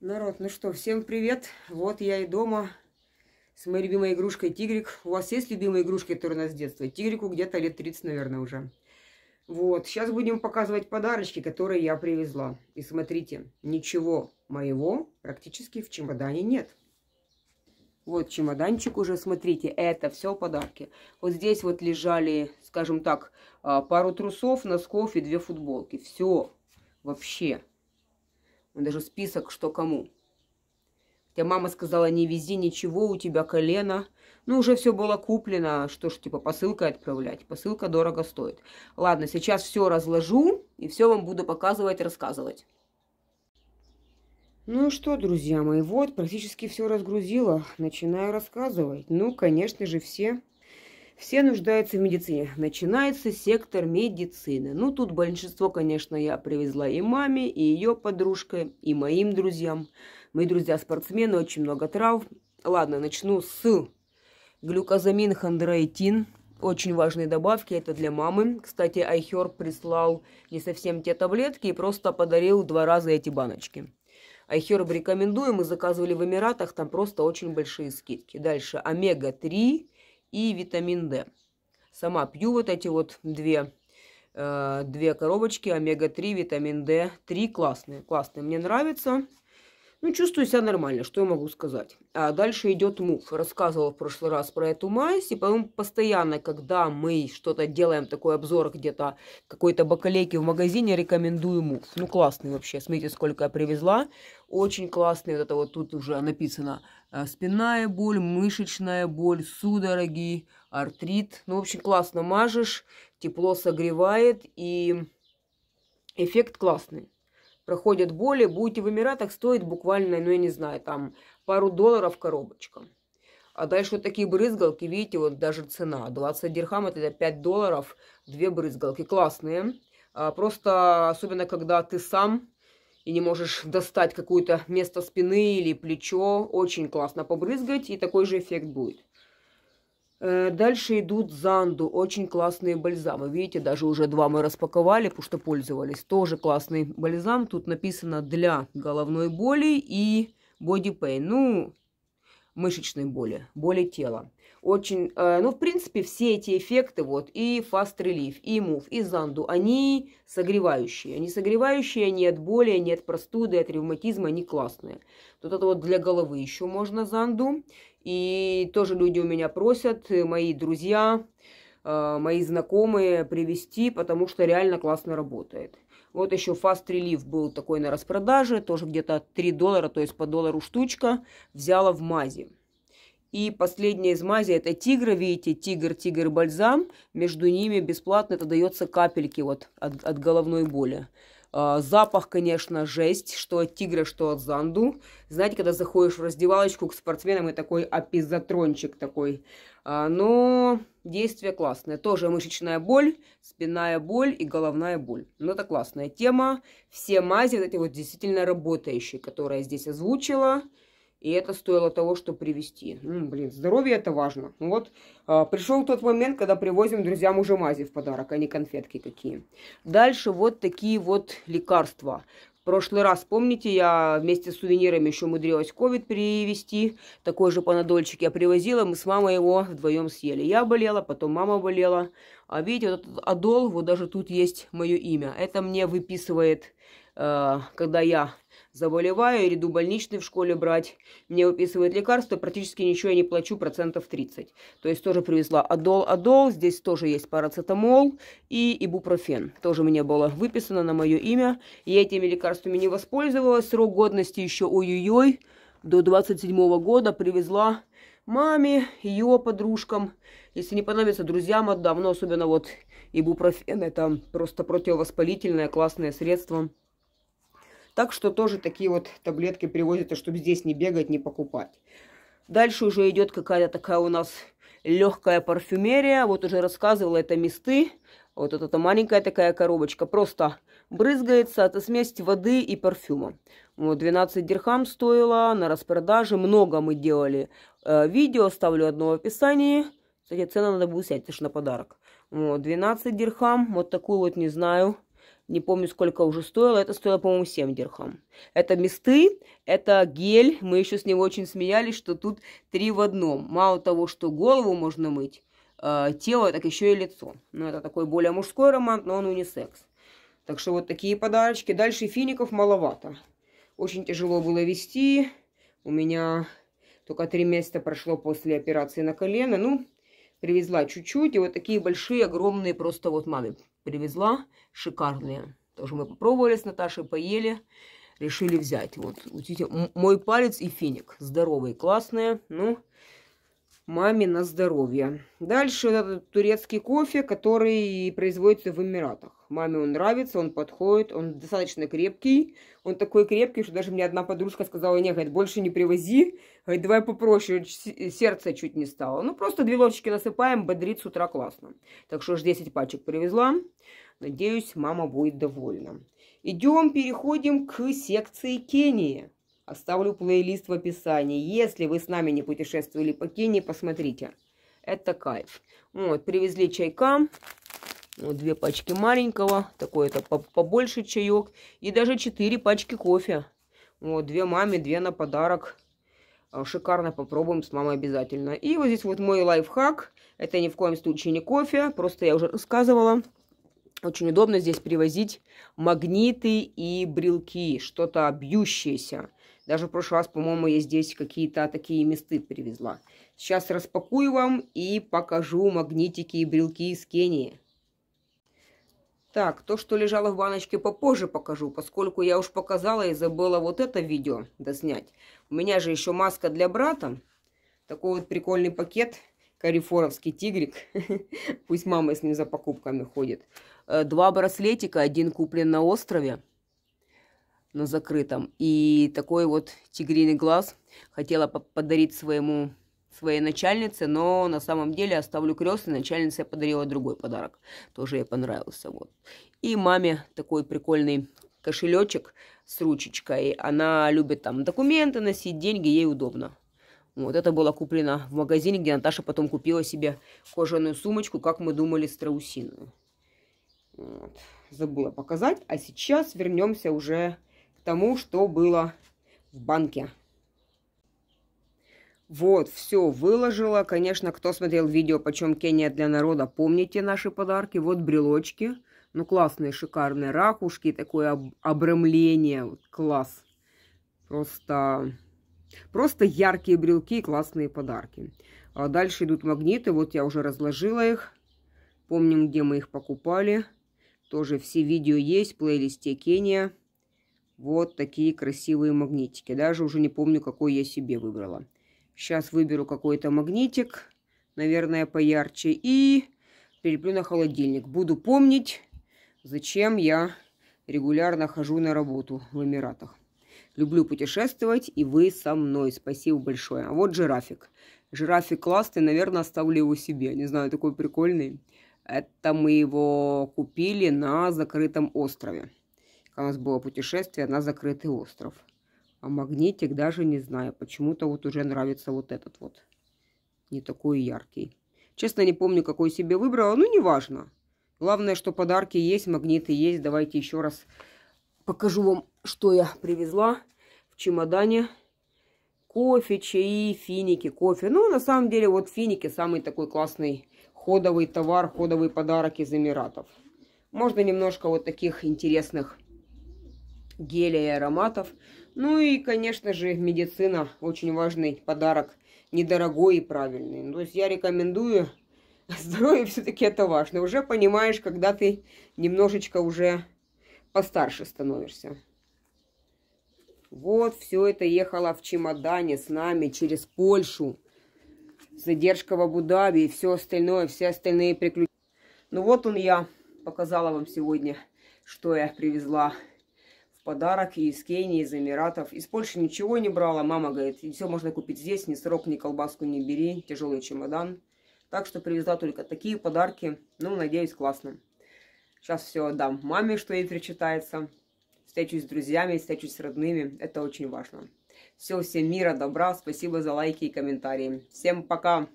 Народ, ну что, всем привет. Вот я и дома с моей любимой игрушкой Тигрик. У вас есть любимая игрушка, которая у нас с детства? Тигрику где-то лет 30, наверное, уже. Вот, сейчас будем показывать подарочки, которые я привезла. И смотрите, ничего моего практически в чемодане нет. Вот чемоданчик уже, смотрите, это все подарки. Вот здесь вот лежали, скажем так, а, пару трусов, носков и две футболки. Все, вообще. Ну, даже список, что кому. Хотя мама сказала, не вези ничего, у тебя колено. Ну, уже все было куплено, что ж, типа, посылкой отправлять. Посылка дорого стоит. Ладно, сейчас все разложу и все вам буду показывать, рассказывать. Ну что, друзья мои, вот практически все разгрузила. Начинаю рассказывать. Ну, конечно же, все все нуждаются в медицине. Начинается сектор медицины. Ну, тут большинство, конечно, я привезла и маме, и ее подружкой, и моим друзьям. Мои друзья-спортсмены, очень много трав. Ладно, начну с глюкозамин, хондроитин. Очень важные добавки, это для мамы. Кстати, Айхер прислал не совсем те таблетки и просто подарил два раза эти баночки. Айхер рекомендую, мы заказывали в Эмиратах, там просто очень большие скидки. Дальше омега-3, и витамин D. Сама пью вот эти вот две, э, две коробочки омега-3, витамин d Три Классные, классные, мне нравится. Ну, чувствую себя нормально, что я могу сказать. А дальше идет мув. Рассказывала в прошлый раз про эту мазь. И, по-моему, постоянно, когда мы что-то делаем, такой обзор где-то какой-то бакалейки в магазине, рекомендую мув. Ну, классный вообще. Смотрите, сколько я привезла. Очень классный. Вот это вот тут уже написано – а, спинная боль, мышечная боль, судороги, артрит. Ну, в общем, классно мажешь, тепло согревает и эффект классный. Проходят боли, будете в Эмиратах, стоит буквально, ну, я не знаю, там пару долларов коробочка. А дальше вот такие брызгалки, видите, вот даже цена. 20 дирхам, это 5 долларов, две брызгалки. Классные. А, просто, особенно когда ты сам и не можешь достать какое-то место спины или плечо, очень классно побрызгать, и такой же эффект будет. Э, дальше идут занду, очень классные бальзамы. Видите, даже уже два мы распаковали, потому что пользовались. Тоже классный бальзам, тут написано для головной боли и body pain. Ну, мышечной боли, боли тела. Очень, э, ну, в принципе, все эти эффекты, вот, и Fast Relief, и Move, и Занду, они согревающие. Они согревающие, они от боли, они от простуды, от ревматизма, они классные. Тут это вот для головы еще можно Занду. И тоже люди у меня просят, э, мои друзья, э, мои знакомые привести, потому что реально классно работает. Вот еще Fast Relief был такой на распродаже, тоже где-то 3 доллара, то есть по доллару штучка, взяла в мази. И последняя из мази это тигра, видите, тигр, тигр, бальзам. Между ними бесплатно это дается капельки вот от, от головной боли. А, запах, конечно, жесть, что от тигра, что от занду. Знаете, когда заходишь в раздевалочку к спортсменам и такой апизотрончик такой а, но действие классное. Тоже мышечная боль, спинная боль и головная боль. Но ну, это классная тема. Все мази вот эти вот действительно работающие, которые я здесь озвучила. И это стоило того, что привезти. Ну, блин, здоровье это важно. Ну вот э, пришел тот момент, когда привозим друзьям уже мази в подарок, а не конфетки какие. Дальше вот такие вот лекарства прошлый раз, помните, я вместе с сувенирами еще умудрилась ковид привезти. Такой же панадольчик я привозила, мы с мамой его вдвоем съели. Я болела, потом мама болела. А видите, вот этот адол, вот даже тут есть мое имя. Это мне выписывает Э, когда я заболеваю, иду больничный в школе брать, мне выписывают лекарства, практически ничего я не плачу, процентов 30. То есть тоже привезла Адол, Адол, здесь тоже есть парацетамол и ибупрофен. Тоже мне было выписано на мое имя, я этими лекарствами не воспользовалась, срок годности еще ой-ой-ой, до 27 -го года привезла маме, ее подружкам, если не понадобится, друзьям отдам, но ну, особенно вот ибупрофен, это просто противовоспалительное классное средство. Так что тоже такие вот таблетки привозятся, чтобы здесь не бегать, не покупать. Дальше уже идет какая-то такая у нас легкая парфюмерия. Вот уже рассказывала, это месты. Вот эта маленькая такая коробочка. Просто брызгается. Это смесь воды и парфюма. Вот 12 дирхам стоила на распродаже. Много мы делали э, видео. Оставлю одно в описании. Кстати, цену надо будет снять, это же на подарок. Вот, 12 дирхам. Вот такую вот, не знаю, не помню, сколько уже стоило. Это стоило, по-моему, 7 дирхам. Это месты, это гель. Мы еще с него очень смеялись, что тут три в одном. Мало того, что голову можно мыть, э, тело, так еще и лицо. ну, это такой более мужской роман, но он унисекс. Так что вот такие подарочки. Дальше фиников маловато. Очень тяжело было вести. У меня только три месяца прошло после операции на колено. Ну, привезла чуть-чуть. И вот такие большие, огромные просто вот маме привезла, шикарные. Тоже мы попробовали с Наташей, поели, решили взять. Вот, видите, мой палец и финик. Здоровые, классные. Ну, маме на здоровье. Дальше вот этот турецкий кофе, который производится в Эмиратах. Маме он нравится, он подходит, он достаточно крепкий. Он такой крепкий, что даже мне одна подружка сказала, не, говорит, больше не привози, говорит, давай попроще, сердце чуть не стало. Ну, просто две ложечки насыпаем, бодрит с утра классно. Так что ж 10 пачек привезла. Надеюсь, мама будет довольна. Идем, переходим к секции Кении. Оставлю плейлист в описании. Если вы с нами не путешествовали по Кении, посмотрите. Это кайф. Вот, привезли чайка. Вот две пачки маленького, такой это побольше чаек. И даже четыре пачки кофе. Вот, две маме, две на подарок. А, шикарно попробуем с мамой обязательно. И вот здесь вот мой лайфхак. Это ни в коем случае не кофе, просто я уже рассказывала. Очень удобно здесь привозить магниты и брелки, что-то бьющееся. Даже в прошлый раз, по-моему, я здесь какие-то такие месты привезла. Сейчас распакую вам и покажу магнитики и брелки из Кении. Так, то, что лежало в баночке, попозже покажу, поскольку я уж показала и забыла вот это видео доснять. У меня же еще маска для брата. Такой вот прикольный пакет. Карифоровский тигрик. Пусть мама с ним за покупками ходит. Э, два браслетика. Один куплен на острове на закрытом. И такой вот тигриный глаз хотела подарить своему своей начальнице, но на самом деле оставлю и Начальница подарила другой подарок. Тоже ей понравился. Вот. И маме такой прикольный кошелечек с ручечкой. Она любит там документы носить, деньги, ей удобно. Вот это было куплено в магазине, где Наташа потом купила себе кожаную сумочку, как мы думали, страусиную. Вот. Забыла показать. А сейчас вернемся уже к тому, что было в банке. Вот, все, выложила. Конечно, кто смотрел видео «Почем Кения для народа», помните наши подарки. Вот брелочки. Ну, классные, шикарные ракушки. Такое об обрамление. Вот, класс. Просто... Просто яркие брелки и классные подарки. А дальше идут магниты. Вот я уже разложила их. Помним, где мы их покупали. Тоже все видео есть в плейлисте Кения. Вот такие красивые магнитики. Даже уже не помню, какой я себе выбрала. Сейчас выберу какой-то магнитик, наверное, поярче, и переплю на холодильник. Буду помнить, зачем я регулярно хожу на работу в Эмиратах. Люблю путешествовать, и вы со мной. Спасибо большое. А вот жирафик. Жирафик классный, наверное, оставлю его себе. Не знаю, такой прикольный. Это мы его купили на закрытом острове. У нас было путешествие на закрытый остров. А магнитик даже не знаю. Почему-то вот уже нравится вот этот вот. Не такой яркий. Честно, не помню, какой себе выбрала. Ну, неважно. Главное, что подарки есть, магниты есть. Давайте еще раз покажу вам, что я привезла в чемодане. Кофе, чаи, финики, кофе. Ну, на самом деле, вот финики самый такой классный ходовый товар, ходовый подарок из Эмиратов. Можно немножко вот таких интересных гелей и ароматов. Ну и, конечно же, медицина очень важный подарок, недорогой и правильный. Ну, то есть я рекомендую, здоровье все-таки это важно. Уже понимаешь, когда ты немножечко уже постарше становишься. Вот все это ехало в чемодане с нами через Польшу. Задержка в Абу-Даби и все остальное, все остальные приключения. Ну вот он я, показала вам сегодня, что я привезла подарок и из Кении, из Эмиратов. Из Польши ничего не брала. Мама говорит, все можно купить здесь, ни сырок, ни колбаску не бери, тяжелый чемодан. Так что привезла только такие подарки. Ну, надеюсь, классно. Сейчас все отдам маме, что ей причитается. Встречусь с друзьями, встречусь с родными. Это очень важно. Все, всем мира, добра. Спасибо за лайки и комментарии. Всем пока!